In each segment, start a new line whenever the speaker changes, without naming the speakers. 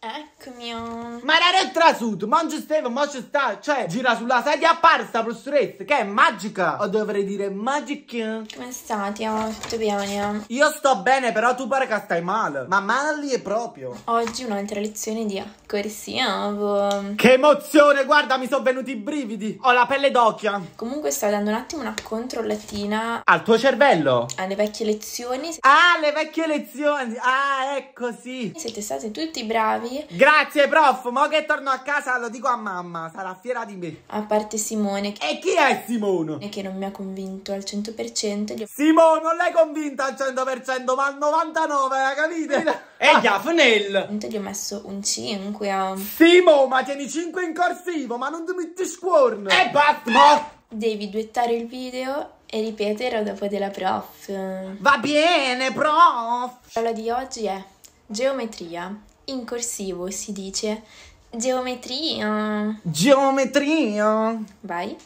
Eccomi. Oh. Ma
era il trasuto, mangia Steve, ma ci sta, cioè gira sulla sedia a parsa, professoressa, che è magica. O dovrei dire magic.
Come stai? Amo tutto bene. Io sto bene, però tu pare che stai male. Ma male è proprio. Oggi un'altra lezione di accorsiavo. Boh. Che emozione, guarda, mi sono venuti i brividi. Ho la pelle d'occhio. Comunque sto dando un attimo una controllatina.
Al tuo cervello?
Alle vecchie lezioni. Ah, le vecchie lezioni. Ah, ecco sì. Siete stati tutti bravi bravi. Grazie, prof. Mo che torno a casa lo dico a mamma. Sarà fiera di me. A parte Simone. Che... E chi è Simone? E che non mi ha convinto al 100%. Gli... Simone, non l'hai convinta al 100%, ma al 99%, capito? e eh, Giafnel. Gli ho messo un 5 Simone, ma tieni 5 in corsivo, ma non ti metti squorn. E basta. Devi duettare il video e ripeterò dopo della prof. Va bene, prof! La parola di oggi è geometria in corsivo si dice geometria. Geometria. Vai.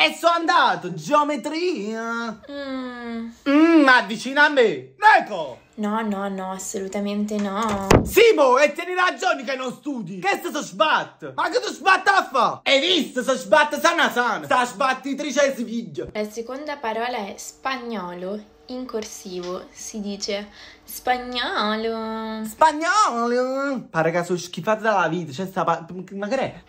E sono andato, geometria. Mmm, Mm, avvicina a me. Ecco. No, no, no, assolutamente no. Simo, e tieni ragione che non studi. Che sto so sbatt? Ma che tu sbatta a fa? Hai visto, so sbatta
sana sana. Sta sbattitrice si figlio.
La seconda parola è spagnolo. In corsivo si dice spagnolo. Spagnolo.
Pare che sono schifata dalla vita. Cioè, sta... Ma che è?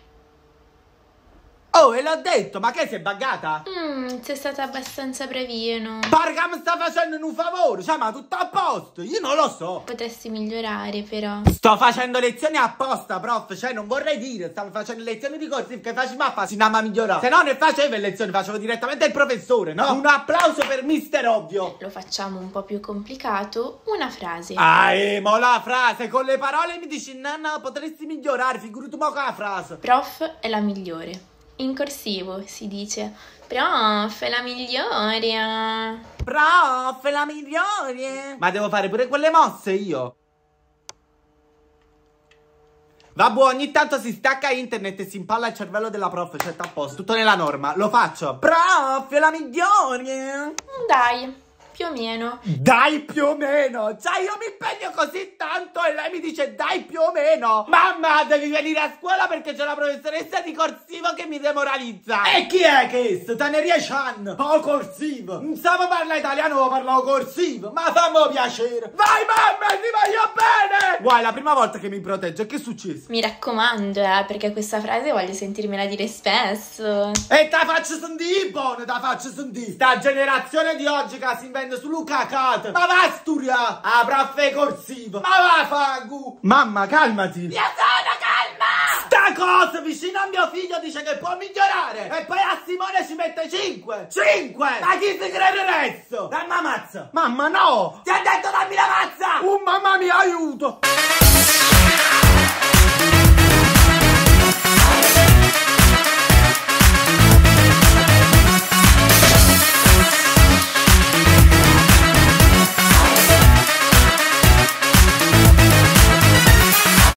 Oh, e l'ho detto, ma che sei buggata?
Mmm, sei stata abbastanza bravino. Parca mi sta facendo un favore, cioè, ma tutto a posto, io non lo so. Potresti migliorare, però.
Sto facendo lezioni apposta, prof, cioè, non vorrei dire, stavo facendo lezioni di corsi che faceva a farsi ma migliorare. Se no ne facevo le lezioni, facevo direttamente il professore, no? Un applauso per mister ovvio.
Lo facciamo un po' più complicato, una frase. Ah, emo, la frase, con le parole mi dici, nanna, potresti migliorare, figurati un po' con la frase. Prof è la migliore in corsivo si dice Prof, la migliore! Ah. Prof, la migliore!
Ma devo fare pure quelle mosse io! Vabbè, ogni tanto si stacca internet e si impalla il cervello della prof, cioè a posto, tutto nella norma, lo faccio! Prof, la migliore! Dai! Più o meno. Dai più o meno! Cioè io mi impegno così tanto e lei mi dice dai più o meno! Mamma, devi venire a scuola perché c'è la professoressa di corsivo che mi demoralizza! E chi è che è? Taneria Chan! O oh, corsivo! Non sapevo parlare italiano, parlavo corsivo! Ma fammi piacere! Vai mamma, ti voglio bene! Guai, la prima volta che mi protegge, che è successo?
Mi raccomando, eh, perché questa frase voglio sentirmela dire spesso. E te la faccio sentire, buona, te la faccio sentire! Sta generazione di oggi che si inventa prende su Luca
Cata. Ma va a studiare! Avrà fe corsiva! Ma va fangu! Mamma, calmati! Mia sono calma! Sta cosa vicino a mio figlio dice che può migliorare! E poi a Simone ci mette 5! 5! Ma chi si crede adesso? Dammi la mazza! Mamma, no! Ti ha detto dammi la mazza! Oh, mamma mi aiuto!